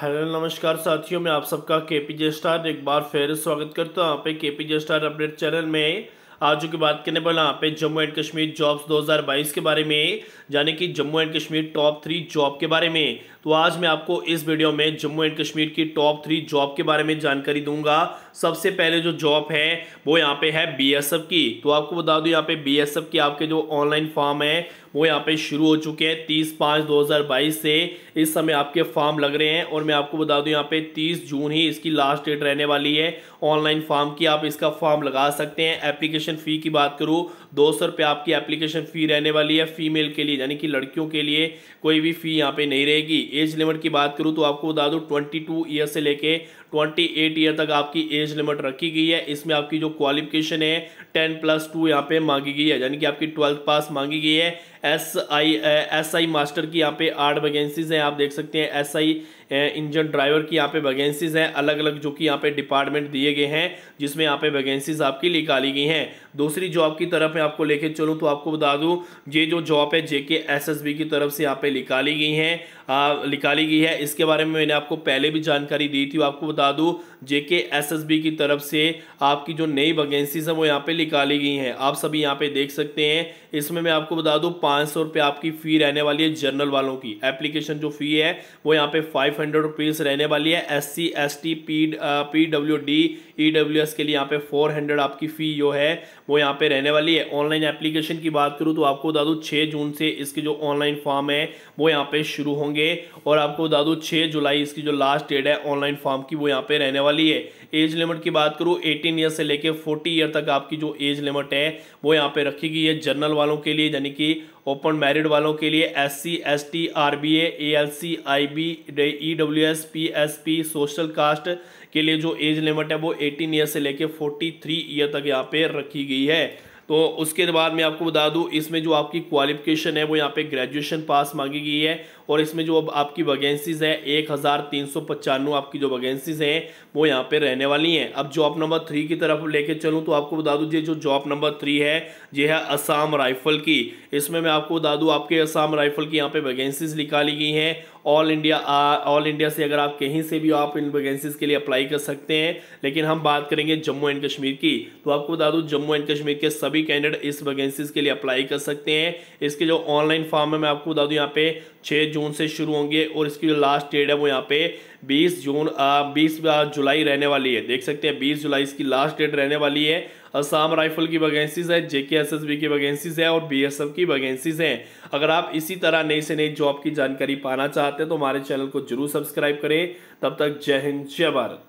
hello नमस्कार साथियों मैं आप सबका के पी जे स्टार एक बार फिर स्वागत करता हूँ यहाँ पे K P J star update channel में आज की बात करने वाला यहाँ पे जम्मू एंड कश्मीर जॉब्स 2022 के बारे में यानी कि Jammu and Kashmir top three job के बारे में तो आज मैं आपको इस वीडियो में जम्मू एंड कश्मीर की टॉप थ्री जॉब के बारे में जानकारी दूंगा सबसे पहले जो जॉब है वो यहाँ पे है बीएसएफ की तो आपको बता दूं यहाँ पे बीएसएफ की आपके जो ऑनलाइन फॉर्म है वो यहाँ पे शुरू हो चुके हैं तीस पाँच दो हज़ार बाईस से इस समय आपके फॉर्म लग रहे हैं और मैं आपको बता दूँ यहाँ पे तीस जून ही इसकी लास्ट डेट रहने वाली है ऑनलाइन फॉर्म की आप इसका फॉर्म लगा सकते हैं एप्लीकेशन फ़ी की बात करूँ दो सौ रुपये आपकी एप्लीकेशन फ़ी रहने वाली है फीमेल के लिए यानी कि लड़कियों के लिए कोई भी फ़ी यहाँ पर नहीं रहेगी एज लिमिट की बात करूँ तो आपको बता दूँ ट्वेंटी टू ईयर से लेके ट्वेंटी एट ईयर तक आपकी एज लिमिट रखी गई है इसमें आपकी जो क्वालिफिकेशन है टेन प्लस टू यहाँ पे मांगी गई है यानी कि आपकी ट्वेल्थ पास मांगी गई है S I S I master की यहाँ पे आठ वैकेंसीज हैं आप देख सकते हैं एस आई इंजन ड्राइवर की यहाँ पे वैकेंसीज हैं अलग अलग जो कि यहाँ पे डिपार्टमेंट दिए गए हैं जिसमें यहाँ पे वैकेंसीज आपकी निकाली गई हैं दूसरी जॉब की तरफ मैं आपको लेके चलूँ तो आपको बता दूँ ये जो जॉब है जे के की तरफ से यहाँ पे निकाली गई हैं निकाली गई है इसके बारे में मैंने आपको पहले भी जानकारी दी थी आपको बता दूँ जेके एस की तरफ से आपकी जो नई वैकेंसीज हैं वो यहाँ पर निकाली गई हैं आप सभी यहाँ पर देख सकते हैं इसमें मैं आपको बता दूँ पाँच सौ आपकी फ़ी रहने वाली है जनरल वालों की एप्लीकेशन जो फ़ी है वो यहाँ पे फाइव हंड्रेड रुपीज़ रहने वाली है S C S T P P W D E W S के लिए यहाँ पे फोर हंड्रेड आपकी फ़ी जो है वो यहाँ पे रहने वाली है ऑनलाइन एप्लीकेशन की बात करूँ तो आपको बता दूँ छः जून से इसके जो ऑनलाइन फॉर्म है वो यहाँ पे शुरू होंगे और आपको बता दूँ छः जुलाई इसकी जो लास्ट डेट है ऑनलाइन फॉर्म की वो यहाँ पे रहने वाली है एज लिमिट की बात करूँ एटीन ईयर से लेकर फोर्टी ईयर तक आपकी जो एज लिमिट है वो यहाँ पे रखी गई है जनरल वालों के लिए यानी कि ओपन मैरिड वालों के लिए S C S T R B A L C I B E W S P S P social caste के लिए जो एज लिमिट है वो एटीन ईयर से लेके फोर्टी थ्री ईयर तक यहाँ पे रखी गई है तो उसके बाद मैं आपको बता दूं इसमें जो आपकी क्वालिफिकेशन है वो यहाँ पे ग्रेजुएशन पास मांगी गई है और इसमें जो अब आपकी वैकेंसीज है एक हज़ार तीन सौ पचानवे आपकी जो वैकेंसीज हैं वो यहाँ पे रहने वाली हैं अब जॉब नंबर थ्री की तरफ लेके चलूँ तो आपको बता दूँ ये जो जॉब नंबर थ्री है ये है असम राइफल की इसमें मैं आपको बता दूँ आपके असम राइफल की यहाँ पर वैकेंसीज निकाली गई हैं ऑल इंडिया ऑल इंडिया से अगर आप कहीं से भी आप इन वैकेंसीज के लिए अप्लाई कर सकते हैं लेकिन हम बात करेंगे जम्मू एंड कश्मीर की तो आपको बता दूँ जम्मू एंड कश्मीर के सभी कैंडिडेट इस वैकेंसीज के लिए अप्लाई कर सकते हैं इसके जो ऑनलाइन फॉर्म है मैं आपको बता दूँ यहाँ पे छः जून से शुरू होंगे और इसकी जो लास्ट डेट है वो यहाँ पे बीस जून बीस जुलाई रहने वाली है देख सकते हैं बीस जुलाई इसकी लास्ट डेट रहने वाली है असम राइफल की वैकेंसीज है जेके बी की वैकेंसीज है और एफ की वैकेंसीज हैं अगर आप इसी तरह नई से नई जॉब की जानकारी पाना चाहते हैं तो हमारे चैनल को जरूर सब्सक्राइब करें तब तक जय हिंद जय भारत